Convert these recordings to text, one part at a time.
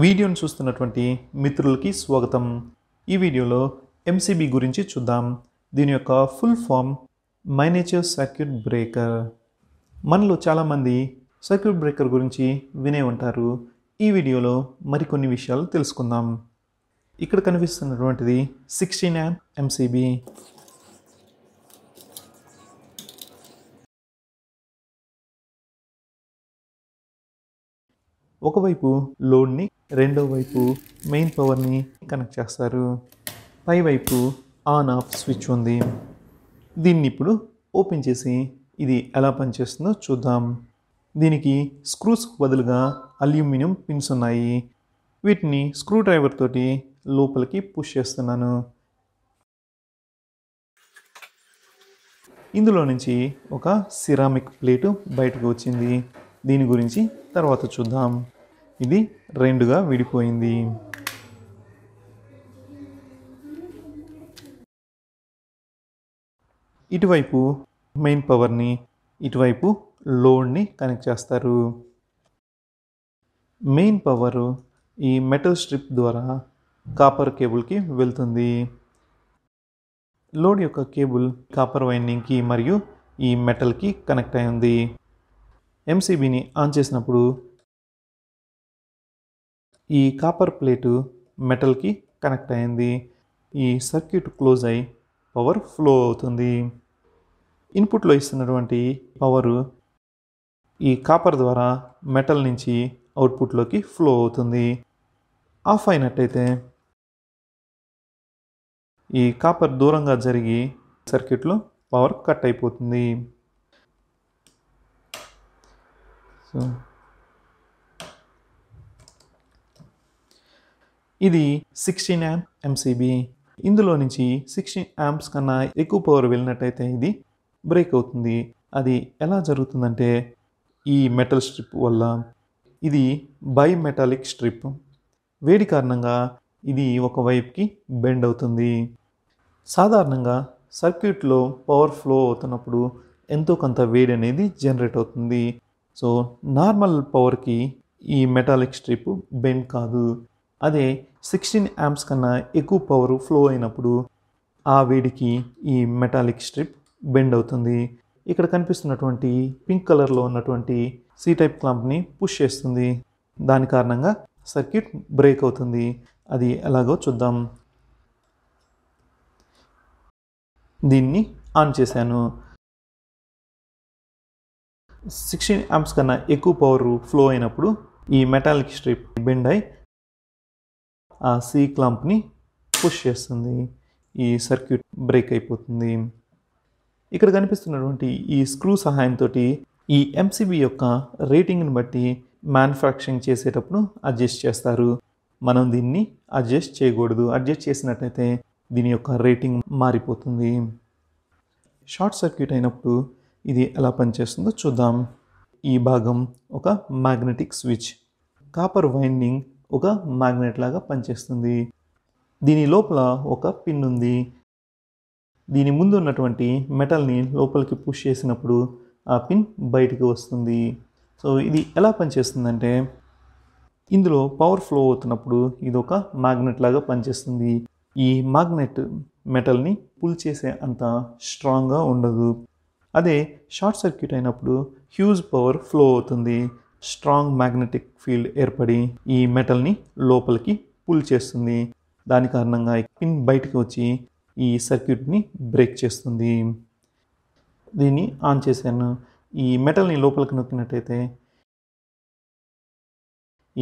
వీడియోను చూస్తున్నటువంటి మిత్రులకి స్వాగతం ఈ వీడియోలో ఎంసీబీ గురించి చూద్దాం దీని యొక్క full form miniature circuit breaker మనలో చాలామంది సర్క్యూట్ బ్రేకర్ గురించి వినే ఉంటారు ఈ వీడియోలో మరికొన్ని విషయాలు తెలుసుకుందాం ఇక్కడ కనిపిస్తున్నటువంటిది సిక్స్టీన్ యామ్ ఎంసీబీ ఒకవైపు లోడ్ని రెండో వైపు మెయిన్ పవర్ని కనెక్ట్ చేస్తారు పైవైపు ఆన్ ఆఫ్ స్విచ్ ఉంది దీన్ని ఇప్పుడు ఓపెన్ చేసి ఇది ఎలా పనిచేస్తుందో చూద్దాం దీనికి స్క్రూస్ బదులుగా అల్యూమినియం పిన్స్ ఉన్నాయి వీటిని స్క్రూ డ్రైవర్ తోటి లోపలికి పుష్ చేస్తున్నాను ఇందులో నుంచి ఒక సిరామిక్ ప్లేటు బయటకు వచ్చింది దీని గురించి తర్వాత చూద్దాం ఇది రెండుగా విడిపోయింది ఇటువైపు మెయిన్ పవర్ని ఇటువైపు లోడ్ని కనెక్ట్ చేస్తారు మెయిన్ పవర్ ఈ మెటల్ స్ట్రిప్ ద్వారా కాపర్ కేబుల్కి వెళ్తుంది లోడ్ యొక్క కేబుల్ కాపర్ వైండింగ్కి మరియు ఈ మెటల్కి కనెక్ట్ అయింది ఎంసీబీని ఆన్ చేసినప్పుడు ఈ కాపర్ ప్లేటు మెటల్కి కనెక్ట్ అయింది ఈ సర్క్యూట్ క్లోజ్ అయి పవర్ ఫ్లో అవుతుంది ఇన్పుట్లో ఇస్తున్నటువంటి పవరు ఈ కాపర్ ద్వారా మెటల్ నుంచి అవుట్పుట్లోకి ఫ్లో అవుతుంది ఆఫ్ అయినట్టయితే ఈ కాపర్ దూరంగా జరిగి సర్క్యూట్లో పవర్ కట్ అయిపోతుంది సో ఇది సిక్స్టీన్ యాంప్ ఎంసీబీ ఇందులో నుంచి సిక్స్టీన్ యాంప్స్ కన్నా ఎక్కువ పవర్ వెళ్ళినట్టయితే ఇది బ్రేక్ అవుతుంది అది ఎలా జరుగుతుందంటే ఈ మెటల్ స్ట్రిప్ వల్ల ఇది బై మెటాలిక్ స్ట్రిప్ వేడి కారణంగా ఇది ఒకవైపుకి బెండ్ అవుతుంది సాధారణంగా సర్క్యూట్లో పవర్ ఫ్లో అవుతున్నప్పుడు ఎంతో కొంత వేడి అనేది జనరేట్ అవుతుంది సో నార్మల్ పవర్కి ఈ మెటాలిక్ స్ట్రిప్ బెండ్ కాదు అదే సిక్స్టీన్ యాంప్స్ కన్నా ఎక్కువ పవర్ ఫ్లో అయినప్పుడు ఆ వేడికి ఈ మెటాలిక్ స్ట్రిప్ బెండ్ అవుతుంది ఇక్కడ కనిపిస్తున్నటువంటి పింక్ కలర్లో ఉన్నటువంటి సి టైప్ క్లాంప్ని పుష్ చేస్తుంది దాని కారణంగా సర్క్యూట్ బ్రేక్ అవుతుంది అది ఎలాగో చూద్దాం దీన్ని ఆన్ చేశాను సిక్స్టీన్ ఆంప్స్ కన్నా ఎక్కువ పవర్ ఫ్లో అయినప్పుడు ఈ మెటాలిక్ స్ట్రిప్ బెండ్ అయి ఆ సీ క్లాంప్ని పుష్ చేస్తుంది ఈ సర్క్యూట్ బ్రేక్ అయిపోతుంది ఇక్కడ కనిపిస్తున్నటువంటి ఈ స్క్రూ సహాయంతో ఈ ఎంసీబీ యొక్క రేటింగ్ని బట్టి మ్యానుఫ్యాక్చరింగ్ చేసేటప్పుడు అడ్జస్ట్ చేస్తారు మనం దీన్ని అడ్జస్ట్ చేయకూడదు అడ్జస్ట్ చేసినట్లయితే దీని యొక్క రేటింగ్ మారిపోతుంది షార్ట్ సర్క్యూట్ అయినప్పుడు ఇది ఎలా పనిచేస్తుందో చూద్దాం ఈ భాగం ఒక మ్యాగ్నెటిక్ స్విచ్ కాపర్ వైండింగ్ ఒక మ్యాగ్నెట్ లాగా పనిచేస్తుంది దీని లోపల ఒక పిన్ ఉంది దీని ముందు ఉన్నటువంటి మెటల్ని లోపలికి పుష్ చేసినప్పుడు ఆ పిన్ బయటికి వస్తుంది సో ఇది ఎలా పనిచేస్తుందంటే ఇందులో పవర్ ఫ్లో అవుతున్నప్పుడు ఇది ఒక మ్యాగ్నెట్ లాగా పనిచేస్తుంది ఈ మ్యాగ్నెట్ మెటల్ని పుల్ చేసే అంత స్ట్రాంగ్గా ఉండదు అదే షార్ట్ సర్క్యూట్ అయినప్పుడు హ్యూజ్ పవర్ ఫ్లో అవుతుంది స్ట్రాంగ్ మ్యాగ్నెటిక్ ఫీల్డ్ ఏర్పడి ఈ మెటల్ని లోపలికి పుల్ చేస్తుంది దాని కారణంగా పిన్ బయటకు వచ్చి ఈ సర్క్యూట్ని బ్రేక్ చేస్తుంది దీన్ని ఆన్ చేశాను ఈ మెటల్ని లోపలికి నొక్కినట్టయితే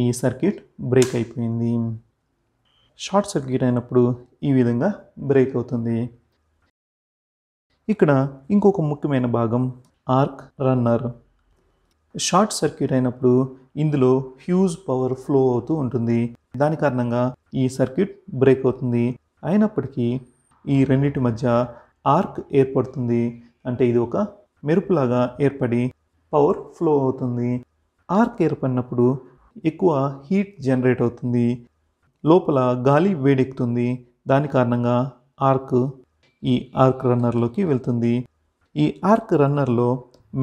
ఈ సర్క్యూట్ బ్రేక్ అయిపోయింది షార్ట్ సర్క్యూట్ అయినప్పుడు ఈ విధంగా బ్రేక్ అవుతుంది ఇక్కడ ఇంకొక ముఖ్యమైన భాగం ఆర్క్ రన్నర్ షార్ట్ సర్క్యూట్ అయినప్పుడు ఇందులో హ్యూజ్ పవర్ ఫ్లో అవుతూ ఉంటుంది దాని కారణంగా ఈ సర్క్యూట్ బ్రేక్ అవుతుంది అయినప్పటికీ ఈ రెండింటి మధ్య ఆర్క్ ఏర్పడుతుంది అంటే ఇది ఒక మెరుపులాగా ఏర్పడి పవర్ ఫ్లో అవుతుంది ఆర్క్ ఏర్పడినప్పుడు ఎక్కువ హీట్ జనరేట్ అవుతుంది లోపల గాలి వేడెక్కుతుంది దాని కారణంగా ఆర్క్ ఈ ఆర్క్ రన్నర్లోకి వెళ్తుంది ఈ ఆర్క్ రన్నర్లో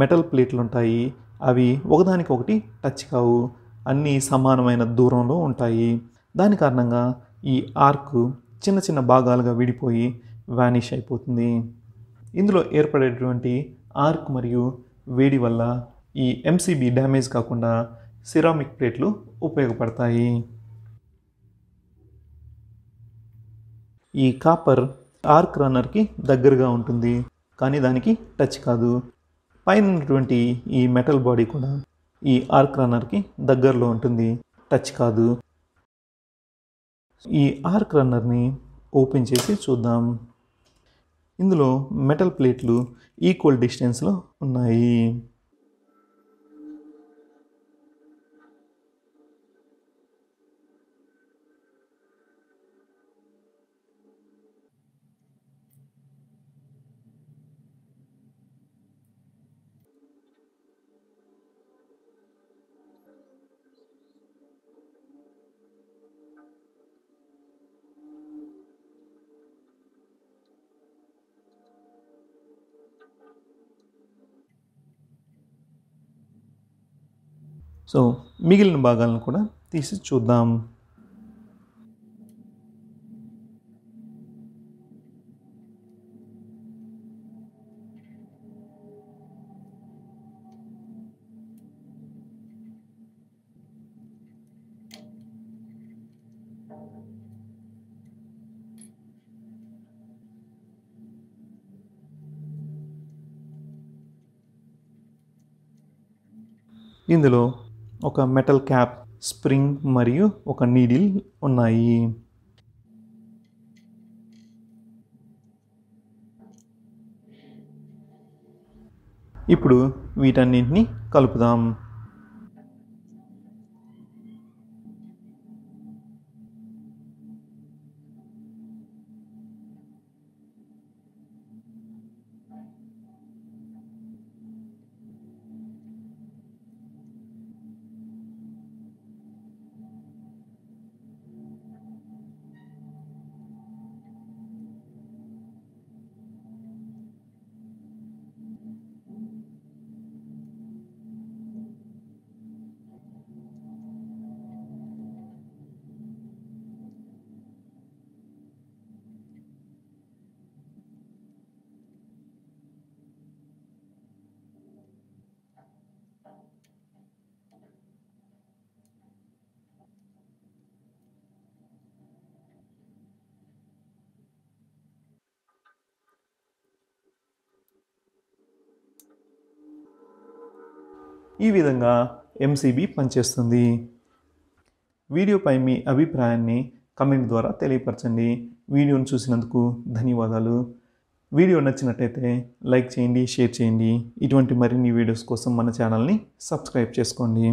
మెటల్ ప్లేట్లు ఉంటాయి అవి ఒకదానికొకటి టచ్ కావు అన్నీ సమానమైన దూరంలో ఉంటాయి దాని కారణంగా ఈ ఆర్క్ చిన్న చిన్న భాగాలుగా విడిపోయి వ్యానిష్ అయిపోతుంది ఇందులో ఏర్పడేటువంటి ఆర్క్ మరియు వేడి వల్ల ఈ ఎంసీబీ డ్యామేజ్ కాకుండా సిరామిక్ ప్లేట్లు ఉపయోగపడతాయి ఈ కాపర్ ఆర్క్ రన్నర్కి దగ్గరగా ఉంటుంది కానీ దానికి టచ్ కాదు పైన ఉన్నటువంటి ఈ మెటల్ బాడీ కూడా ఈ ఆర్క్ రన్నర్కి దగ్గరలో ఉంటుంది టచ్ కాదు ఈ ఆర్క్ రన్నర్ని ఓపెన్ చేసి చూద్దాం ఇందులో మెటల్ ప్లేట్లు ఈక్వల్ డిస్టెన్స్లో ఉన్నాయి సో మిగిలిన భాగాలను కూడా తీసి చూద్దాం ఇందులో ఒక మెటల్ క్యాప్ స్ప్రింగ్ మరియు ఒక నీడిల్ ఉన్నాయి ఇప్పుడు వీటన్నింటినీ కలుపుదాం ఈ విధంగా ఎంసీబీ పనిచేస్తుంది వీడియోపై మీ అభిప్రాయాన్ని కమెంట్ ద్వారా తెలియపరచండి వీడియోను చూసినందుకు ధన్యవాదాలు వీడియో నచ్చినట్టయితే లైక్ చేయండి షేర్ చేయండి ఇటువంటి మరిన్ని వీడియోస్ కోసం మన ఛానల్ని సబ్స్క్రైబ్ చేసుకోండి